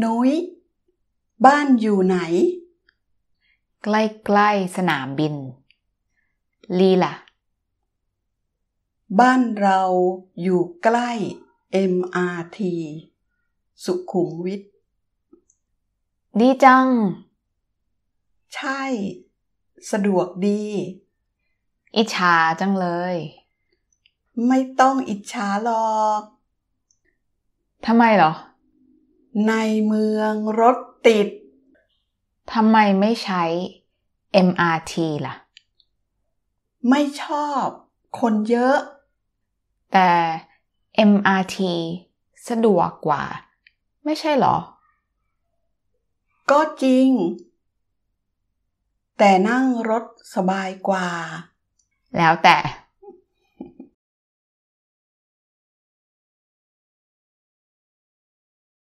นุย้ยบ้านอยู่ไหน ใกล้ ๆ สนามบิน ลีล่ะบ้านเราอยู่ใกล้ MRT สุขุมวิทดีจัง ใช่ สะดวกดี อิจฉาจังเลย ไม่ต้องอิจฉาหรอกทำไมหรอในเมืองรถติด ทำไมไม่ใช้ MRT ล่ะ ไม่ชอบคนเยอะ แต่ MRT สะดวกกว่า ไม่ใช่หรอ ก็จริง แต่นั่งรถสบายกว่า แล้วแต่